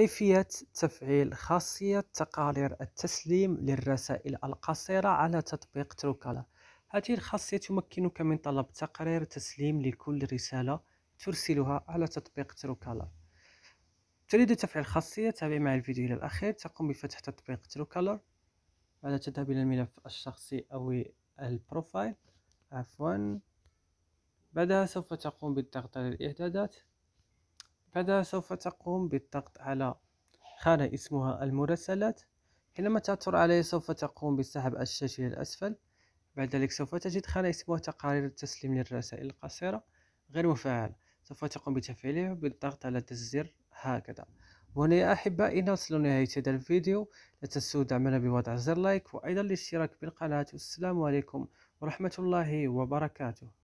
كيفية تفعيل خاصية تقارير التسليم للرسائل القصيرة على تطبيق تروكالا هذه الخاصية تمكنك من طلب تقرير تسليم لكل رسالة ترسلها على تطبيق تروكالا تريد تفعيل خاصية تابع مع الفيديو إلى الأخير تقوم بفتح تطبيق تروكالا بعد تذهب إلى الملف الشخصي أو البروفايل عفوا بعدها سوف تقوم بالضغط على الإعدادات بعدها سوف تقوم بالضغط على خانة اسمها المراسلات حينما تعثر عليه سوف تقوم بسحب الشاشة إلى الأسفل بعد ذلك سوف تجد خانة اسمها تقارير التسليم للرسائل القصيرة غير مفعل سوف تقوم بتفعيله بالضغط على الزر هكذا وهنا يا أحبائي نصل لنهاية هذا الفيديو لا تنسوا دعمنا بوضع زر لايك وأيضا الاشتراك بالقناة والسلام عليكم ورحمة الله وبركاته